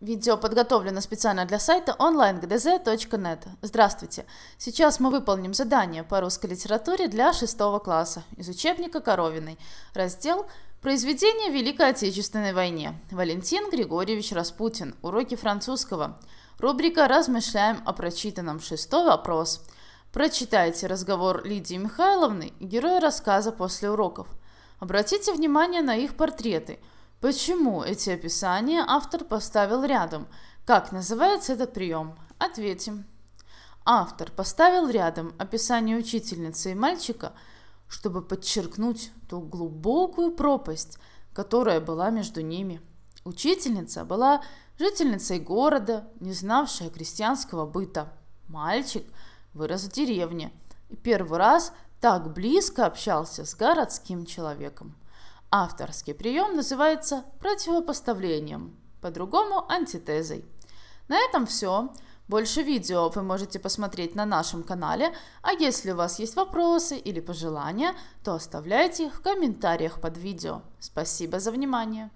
Видео подготовлено специально для сайта online.gdz.net. Здравствуйте! Сейчас мы выполним задание по русской литературе для шестого класса из учебника Коровиной. Раздел «Произведения в Великой Отечественной войне». Валентин Григорьевич Распутин. Уроки французского. Рубрика «Размышляем о прочитанном». Шестой вопрос. Прочитайте разговор Лидии Михайловны и героя рассказа после уроков. Обратите внимание на их портреты – Почему эти описания автор поставил рядом? Как называется этот прием? Ответим. Автор поставил рядом описание учительницы и мальчика, чтобы подчеркнуть ту глубокую пропасть, которая была между ними. Учительница была жительницей города, не знавшая крестьянского быта. Мальчик вырос в деревне и первый раз так близко общался с городским человеком – Авторский прием называется противопоставлением, по-другому антитезой. На этом все. Больше видео вы можете посмотреть на нашем канале, а если у вас есть вопросы или пожелания, то оставляйте их в комментариях под видео. Спасибо за внимание!